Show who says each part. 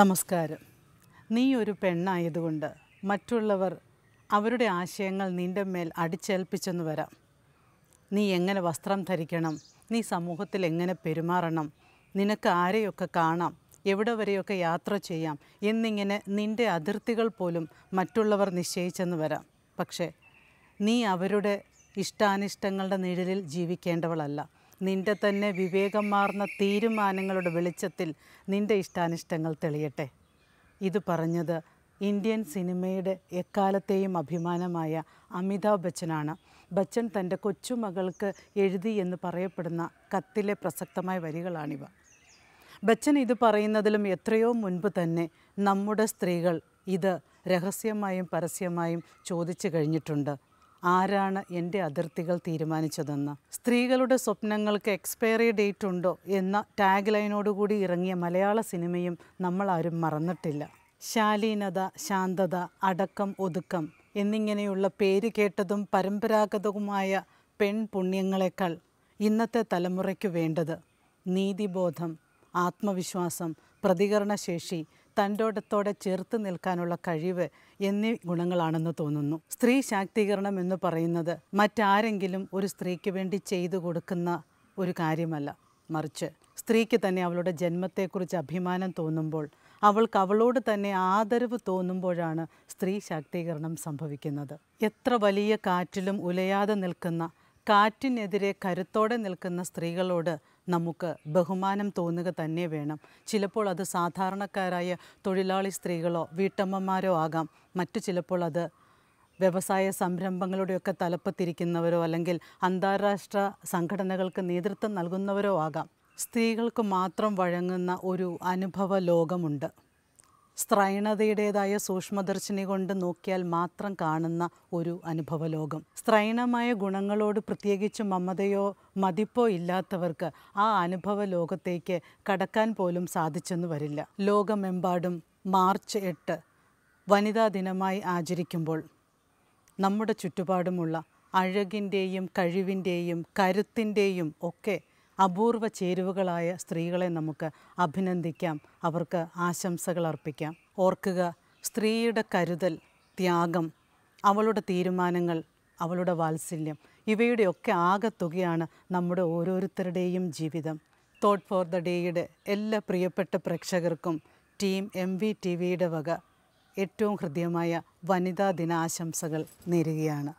Speaker 1: നമസ്കാരം നീ ഒരു പെണ്ണായതുകൊണ്ട് മറ്റുള്ളവർ അവരുടെ ആശയങ്ങൾ നിൻ്റെ മേൽ അടിച്ചേൽപ്പിച്ചെന്ന് വരാം നീ എങ്ങനെ വസ്ത്രം ധരിക്കണം നീ സമൂഹത്തിൽ എങ്ങനെ പെരുമാറണം നിനക്ക് ആരെയൊക്കെ കാണാം എവിടെ വരെയൊക്കെ യാത്ര ചെയ്യാം എന്നിങ്ങനെ നിൻ്റെ അതിർത്തികൾ പോലും മറ്റുള്ളവർ നിശ്ചയിച്ചെന്ന് വരാം പക്ഷേ നീ അവരുടെ ഇഷ്ടാനിഷ്ടങ്ങളുടെ നിഴലിൽ ജീവിക്കേണ്ടവളല്ല നിൻ്റെ തന്നെ വിവേകം മാർന്ന തീരുമാനങ്ങളുടെ വെളിച്ചത്തിൽ നിൻ്റെ ഇഷ്ടാനിഷ്ടങ്ങൾ തെളിയട്ടെ ഇത് പറഞ്ഞത് ഇന്ത്യൻ സിനിമയുടെ എക്കാലത്തെയും അഭിമാനമായ അമിതാഭ് ബച്ചനാണ് ബച്ചൻ തൻ്റെ കൊച്ചുമകൾക്ക് എഴുതി എന്ന് പറയപ്പെടുന്ന കത്തിലെ പ്രസക്തമായ വരികളാണിവ ബച്ചൻ ഇത് പറയുന്നതിലും എത്രയോ മുൻപ് തന്നെ നമ്മുടെ സ്ത്രീകൾ ഇത് രഹസ്യമായും പരസ്യമായും ചോദിച്ചു കഴിഞ്ഞിട്ടുണ്ട് ആരാണ് എൻ്റെ അതിർത്തികൾ തീരുമാനിച്ചതെന്ന് സ്ത്രീകളുടെ സ്വപ്നങ്ങൾക്ക് എക്സ്പയറി ഡേറ്റ് ഉണ്ടോ എന്ന ടാഗ് ലൈനോടുകൂടി ഇറങ്ങിയ മലയാള സിനിമയും നമ്മളാരും മറന്നിട്ടില്ല ശാലീനത ശാന്തത അടക്കം ഒതുക്കം എന്നിങ്ങനെയുള്ള പേര് കേട്ടതും പരമ്പരാഗതവുമായ പെൺപുണ്യങ്ങളെക്കാൾ ഇന്നത്തെ തലമുറയ്ക്ക് വേണ്ടത് നീതിബോധം ആത്മവിശ്വാസം പ്രതികരണശേഷി തൻ്റോടത്തോടെ ചേർത്ത് നിൽക്കാനുള്ള കഴിവ് എന്നീ ഗുണങ്ങളാണെന്ന് തോന്നുന്നു സ്ത്രീ ശാക്തീകരണം എന്ന് പറയുന്നത് മറ്റാരെങ്കിലും ഒരു സ്ത്രീക്ക് വേണ്ടി ചെയ്തു കൊടുക്കുന്ന ഒരു കാര്യമല്ല മറിച്ച് സ്ത്രീക്ക് തന്നെ അവളുടെ ജന്മത്തെക്കുറിച്ച് അഭിമാനം തോന്നുമ്പോൾ അവൾക്ക് അവളോട് തന്നെ ആദരവ് തോന്നുമ്പോഴാണ് സ്ത്രീ ശാക്തീകരണം സംഭവിക്കുന്നത് എത്ര വലിയ കാറ്റിലും ഉലയാതെ നിൽക്കുന്ന കാറ്റിനെതിരെ കരുത്തോടെ നിൽക്കുന്ന സ്ത്രീകളോട് നമുക്ക് ബഹുമാനം തോന്നുക തന്നെ വേണം ചിലപ്പോൾ അത് സാധാരണക്കാരായ തൊഴിലാളി സ്ത്രീകളോ വീട്ടമ്മമാരോ ആകാം മറ്റു ചിലപ്പോൾ അത് വ്യവസായ സംരംഭങ്ങളുടെയൊക്കെ തലപ്പത്തിരിക്കുന്നവരോ അല്ലെങ്കിൽ അന്താരാഷ്ട്ര സംഘടനകൾക്ക് നേതൃത്വം നൽകുന്നവരോ ആകാം സ്ത്രീകൾക്ക് മാത്രം വഴങ്ങുന്ന ഒരു അനുഭവ ലോകമുണ്ട് സ്ത്രൈണതയുടേതായ സൂക്ഷ്മദർശിനി കൊണ്ട് നോക്കിയാൽ മാത്രം കാണുന്ന ഒരു അനുഭവലോകം സ്ത്രൈണമായ ഗുണങ്ങളോട് പ്രത്യേകിച്ച് മമതയോ മതിപ്പോ ഇല്ലാത്തവർക്ക് ആ അനുഭവ ലോകത്തേക്ക് കടക്കാൻ പോലും സാധിച്ചെന്ന് വരില്ല ലോകമെമ്പാടും മാർച്ച് എട്ട് വനിതാ ദിനമായി ആചരിക്കുമ്പോൾ നമ്മുടെ ചുറ്റുപാടുമുള്ള അഴകിൻ്റെയും കഴിവിൻ്റെയും കരുത്തിൻ്റെയും ഒക്കെ അപൂർവ ചേരുവകളായ സ്ത്രീകളെ നമുക്ക് അഭിനന്ദിക്കാം അവർക്ക് ആശംസകൾ അർപ്പിക്കാം ഓർക്കുക സ്ത്രീയുടെ കരുതൽ ത്യാഗം അവളുടെ തീരുമാനങ്ങൾ അവളുടെ വാത്സല്യം ഇവയുടെയൊക്കെ ആകെത്തുകയാണ് നമ്മുടെ ഓരോരുത്തരുടെയും ജീവിതം തോട്ട് ഫോർ ദ ഡേയുടെ എല്ലാ പ്രിയപ്പെട്ട പ്രേക്ഷകർക്കും ടീം എം വി ടി വിയുടെ വക ഏറ്റവും ഹൃദ്യമായ വനിതാ ദിനാശംസകൾ നേരുകയാണ്